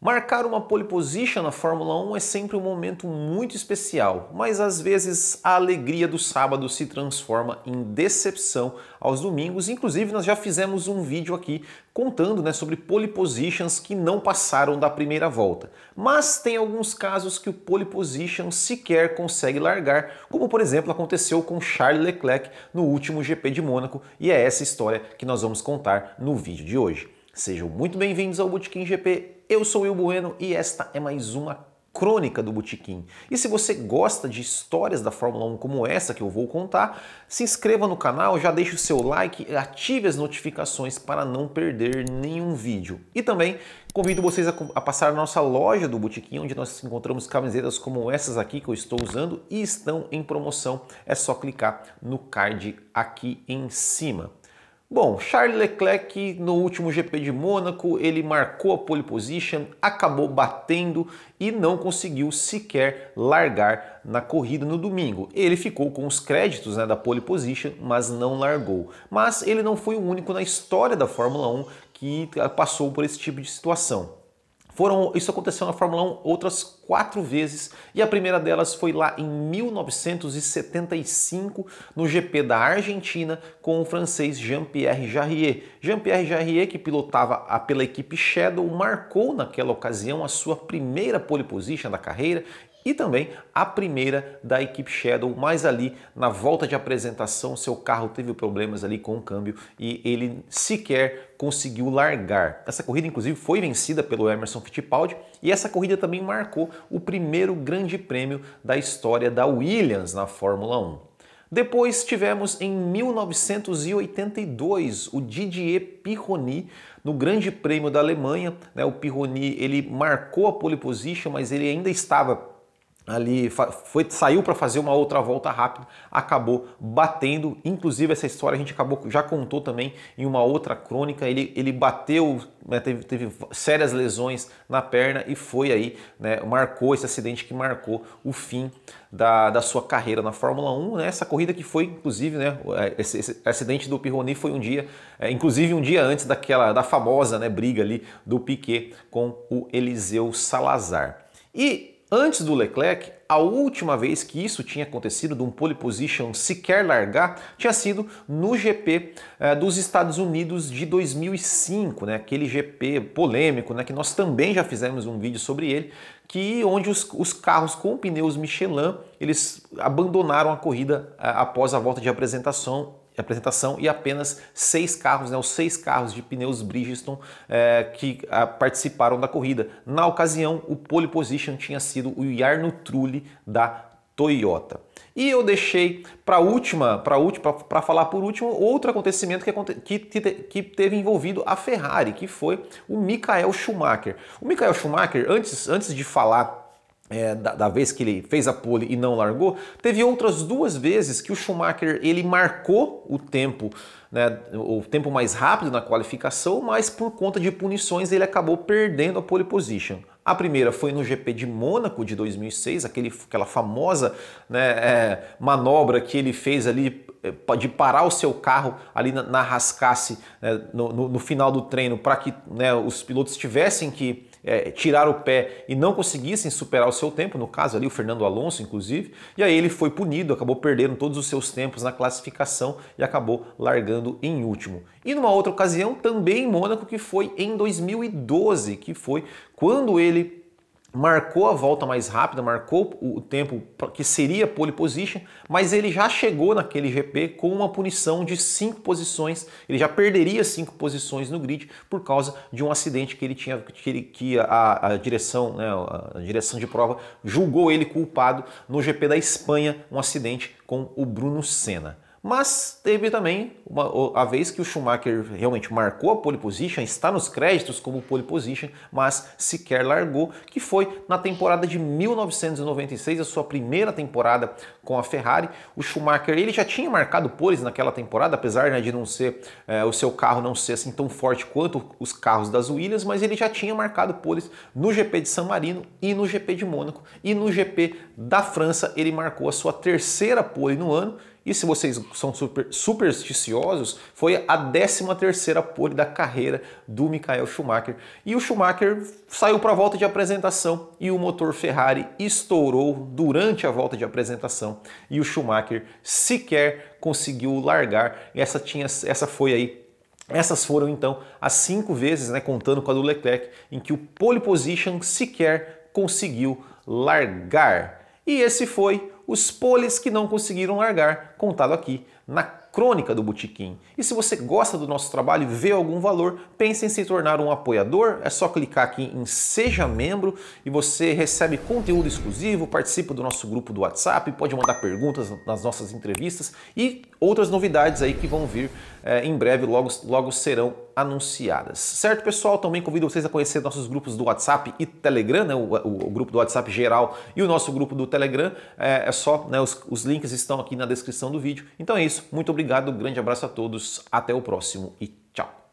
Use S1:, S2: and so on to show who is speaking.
S1: Marcar uma pole position na Fórmula 1 é sempre um momento muito especial, mas às vezes a alegria do sábado se transforma em decepção aos domingos. Inclusive, nós já fizemos um vídeo aqui contando né, sobre pole positions que não passaram da primeira volta. Mas tem alguns casos que o pole position sequer consegue largar, como por exemplo aconteceu com Charles Leclerc no último GP de Mônaco, e é essa história que nós vamos contar no vídeo de hoje. Sejam muito bem-vindos ao Botequim GP. Eu sou Will Bueno e esta é mais uma crônica do Botequim. E se você gosta de histórias da Fórmula 1 como essa que eu vou contar, se inscreva no canal, já deixe o seu like, ative as notificações para não perder nenhum vídeo. E também convido vocês a, a passar na nossa loja do Botequim, onde nós encontramos camisetas como essas aqui que eu estou usando e estão em promoção. É só clicar no card aqui em cima. Bom, Charles Leclerc no último GP de Mônaco, ele marcou a pole position, acabou batendo e não conseguiu sequer largar na corrida no domingo. Ele ficou com os créditos né, da pole position, mas não largou. Mas ele não foi o único na história da Fórmula 1 que passou por esse tipo de situação. Foram, isso aconteceu na Fórmula 1 outras quatro vezes e a primeira delas foi lá em 1975 no GP da Argentina com o francês Jean-Pierre Jarrier. Jean-Pierre Jarrier, que pilotava pela equipe Shadow, marcou naquela ocasião a sua primeira pole position da carreira e também a primeira da equipe Shadow, mas ali na volta de apresentação seu carro teve problemas ali com o câmbio e ele sequer conseguiu largar. Essa corrida inclusive foi vencida pelo Emerson Fittipaldi e essa corrida também marcou o primeiro grande prêmio da história da Williams na Fórmula 1. Depois tivemos em 1982 o Didier Pironi no Grande Prêmio da Alemanha. Né? O Pironi ele marcou a pole position, mas ele ainda estava ali foi saiu para fazer uma outra volta rápida, acabou batendo. Inclusive essa história a gente acabou já contou também em uma outra crônica. Ele, ele bateu, né, teve, teve sérias lesões na perna e foi aí, né, marcou esse acidente que marcou o fim da, da sua carreira na Fórmula 1. Né, essa corrida que foi, inclusive, né, esse, esse acidente do Pironi foi um dia, é, inclusive um dia antes daquela da famosa né, briga ali do Piquet com o Eliseu Salazar. E Antes do Leclerc, a última vez que isso tinha acontecido, de um pole position sequer largar, tinha sido no GP eh, dos Estados Unidos de 2005, né? aquele GP polêmico, né? que nós também já fizemos um vídeo sobre ele, que onde os, os carros com pneus Michelin, eles abandonaram a corrida eh, após a volta de apresentação apresentação e apenas seis carros, né, os seis carros de pneus Bridgestone é, que a, ah, participaram da corrida. Na ocasião, o pole position tinha sido o Jarno Trulli da Toyota. E eu deixei para última, para última, para falar por último, outro acontecimento que, que, que teve envolvido a Ferrari, que foi o Michael Schumacher. O Michael Schumacher, antes, antes de falar é, da, da, vez que ele fez a pole e não largou, teve outras duas vezes que o Schumacher ele marcou o tempo, né, o tempo mais rápido na qualificação, mas por conta de punições ele acabou perdendo a pole position. A primeira foi no GP de Mônaco de 2006, aquele, aquela famosa né, é, manobra que ele fez ali é, de parar o seu carro ali na, na rascasse né, no, no, no, final do treino para que né, os pilotos tivessem que é, tirar o pé e não conseguissem superar o seu tempo, no caso ali o Fernando Alonso, inclusive, e aí ele foi punido, acabou perdendo todos os seus tempos na classificação e acabou largando em último. E numa outra ocasião, também em Mônaco, que foi em 2012, que foi quando ele marcou a volta mais rápida, marcou o tempo que seria pole position, mas ele já chegou naquele GP com uma punição de cinco posições, ele já perderia cinco posições no grid por causa de um acidente que ele tinha, que, ele, que a, a, direção, né, a direção de prova julgou ele culpado no GP da Espanha, um acidente com o Bruno Senna. Mas teve também uma, a vez que o Schumacher realmente marcou a pole position, está nos créditos como pole position, mas sequer largou, que foi na temporada de 1996, a sua primeira temporada com a Ferrari. O Schumacher ele já tinha marcado poles naquela temporada, apesar né, de não ser é, o seu carro não ser assim tão forte quanto os carros das Williams, mas ele já tinha marcado poles no GP de San Marino e no GP de Mônaco e no GP da França ele marcou a sua terceira pole no ano e se vocês são super, supersticiosos, foi a 13 terceira pole da carreira do Michael Schumacher. E o Schumacher saiu para a volta de apresentação e o motor Ferrari estourou durante a volta de apresentação e o Schumacher sequer conseguiu largar. Essa tinha essa foi aí essas foram então as cinco vezes, né, contando com a do Leclerc, em que o pole position sequer conseguiu largar. E esse foi os poles que não conseguiram largar, contado aqui na crônica do Botequim. E se você gosta do nosso trabalho e vê algum valor, pense em se tornar um apoiador. É só clicar aqui em Seja Membro e você recebe conteúdo exclusivo, participa do nosso grupo do WhatsApp, pode mandar perguntas nas nossas entrevistas e outras novidades aí que vão vir é, em breve, logo, logo serão anunciadas. Certo, pessoal? Também convido vocês a conhecer nossos grupos do WhatsApp e Telegram, né? o, o, o grupo do WhatsApp geral e o nosso grupo do Telegram. É, é só, né? os, os links estão aqui na descrição do vídeo. Então é isso, muito obrigado obrigado, grande abraço a todos, até o próximo e tchau.